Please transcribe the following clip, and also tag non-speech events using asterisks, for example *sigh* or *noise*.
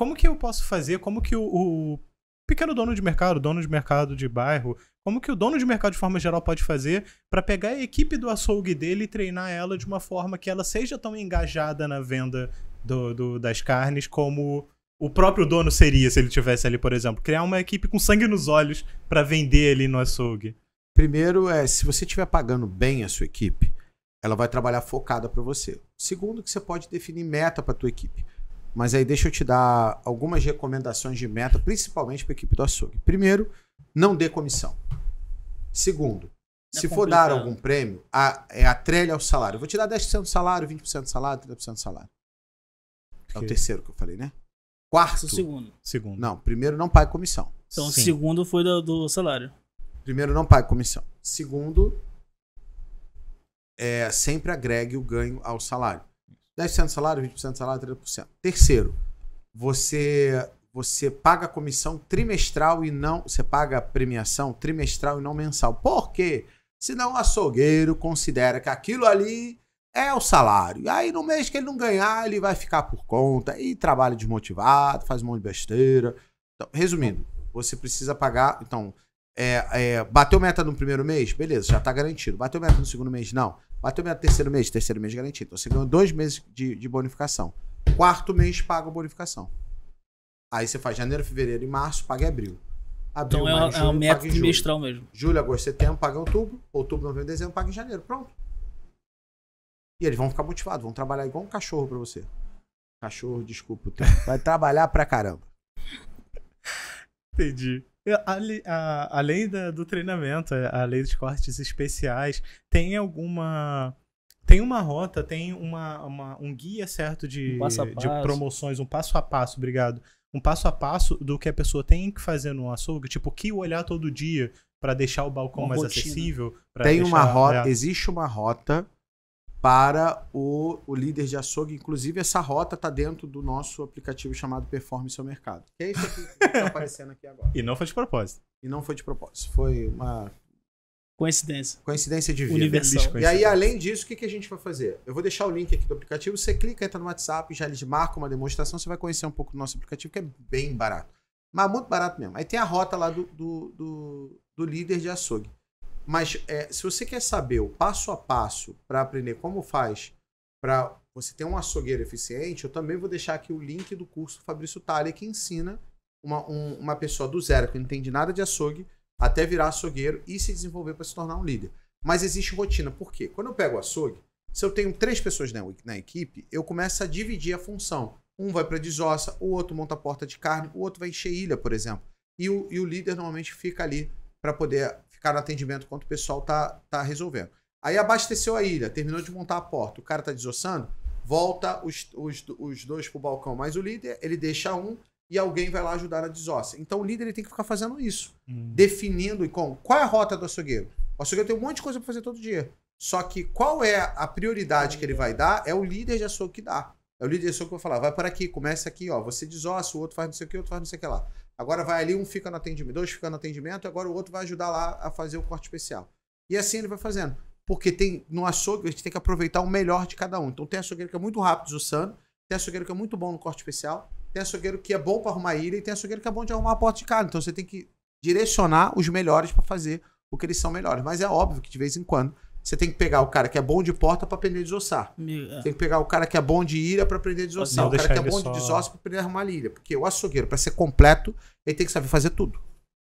como que eu posso fazer? Como que o, o pequeno dono de mercado, dono de mercado de bairro, como que o dono de mercado de forma geral pode fazer para pegar a equipe do açougue dele e treinar ela de uma forma que ela seja tão engajada na venda do, do, das carnes como o próprio dono seria se ele tivesse ali, por exemplo, criar uma equipe com sangue nos olhos para vender ali no açougue. Primeiro é, se você estiver pagando bem a sua equipe, ela vai trabalhar focada para você. Segundo, que você pode definir meta para tua equipe. Mas aí deixa eu te dar algumas recomendações de meta, principalmente para a equipe do açougue. Primeiro, não dê comissão. Segundo, é se complicado. for dar algum prêmio, a, é ao salário. Eu vou te dar 10% do salário, 20% do salário, 30% do salário. É o terceiro que eu falei, né? Quarto. O segundo. segundo. Não, primeiro não pague comissão. Então o segundo foi do, do, salário. Primeiro não pague comissão. Segundo, é, sempre agregue o ganho ao salário. 10% de salário, 20% de salário, 30%. Terceiro, você você paga comissão trimestral e não. Você paga premiação trimestral e não mensal. Por quê? Senão o açougueiro considera que aquilo ali é o salário. E aí no mês que ele não ganhar, ele vai ficar por conta e trabalha desmotivado, faz um monte de besteira. Então, resumindo, você precisa pagar. Então, é, é, bateu meta no primeiro mês? Beleza, já está garantido. Bateu meta no segundo mês? Não. Bateu meu terceiro mês, terceiro mês garantido. Então, você ganhou dois meses de, de bonificação. Quarto mês paga a bonificação. Aí você faz janeiro, fevereiro e março, paga em abril. Abril, então é, julho, é um método trimestral mesmo. Julho, agosto, setembro, paga em outubro. Outubro, novembro, dezembro, paga em janeiro. Pronto. E eles vão ficar motivados, vão trabalhar igual um cachorro para você. Cachorro, desculpa Vai trabalhar pra caramba. Entendi. É, ali, a, além da, do treinamento, é, além dos cortes especiais, tem alguma. Tem uma rota, tem uma, uma um guia certo de, um de promoções, um passo a passo, obrigado. Um passo a passo do que a pessoa tem que fazer no açougue, tipo, o que olhar todo dia para deixar o balcão uma mais rotina. acessível. Tem deixar, uma rota, é... existe uma rota para o, o líder de açougue. Inclusive, essa rota está dentro do nosso aplicativo chamado Performance ao Mercado. Que é isso aqui que está *laughs* aparecendo aqui agora. E não foi de propósito. E não foi de propósito. Foi uma. Coincidência. Coincidência de vida. Universal. E aí, além disso, o que, que a gente vai fazer? Eu vou deixar o link aqui do aplicativo. Você clica, entra no WhatsApp, já eles marcam uma demonstração. Você vai conhecer um pouco do nosso aplicativo, que é bem barato. Mas muito barato mesmo. Aí tem a rota lá do, do, do, do líder de açougue. Mas é, se você quer saber o passo a passo para aprender como faz para você ter um açougueiro eficiente, eu também vou deixar aqui o link do curso Fabrício Talha que ensina uma, um, uma pessoa do zero, que não entende nada de açougue, até virar açougueiro e se desenvolver para se tornar um líder. Mas existe rotina, por quê? Quando eu pego açougue, se eu tenho três pessoas na, na equipe, eu começo a dividir a função. Um vai para desossa, o outro monta a porta de carne, o outro vai encher ilha, por exemplo. E o, e o líder normalmente fica ali para poder ficar no atendimento enquanto o pessoal tá, tá resolvendo. Aí abasteceu a ilha, terminou de montar a porta, o cara tá desossando, volta os, os, os dois pro balcão, mais o líder, ele deixa um e alguém vai lá ajudar a desossa. Então o líder ele tem que ficar fazendo isso, hum. definindo e com qual é a rota do açougueiro. O açougueiro tem um monte de coisa para fazer todo dia. Só que qual é a prioridade que ele vai dar é o líder de açougue que dá. É o líder só que vai falar, vai para aqui, começa aqui, ó. Você desossa, o outro faz não sei o que, o outro faz não sei o que lá. Agora vai ali, um fica no atendimento, dois fica no atendimento, agora o outro vai ajudar lá a fazer o corte especial. E assim ele vai fazendo. Porque tem no açougue, a gente tem que aproveitar o melhor de cada um. Então tem açougueiro que é muito rápido desossando, tem açougueiro que é muito bom no corte especial, tem açougueiro que é bom para arrumar ilha e tem açougueiro que é bom de arrumar a porta de carne. Então você tem que direcionar os melhores para fazer o que eles são melhores. Mas é óbvio que de vez em quando você tem que pegar o cara que é bom de porta para aprender a desossar. Meu... É. Tem que pegar o cara que é bom de ilha para aprender a desossar. Não o cara que é bom só... de desossar para aprender a arrumar a ilha. Porque o açougueiro, para ser completo, ele tem que saber fazer tudo.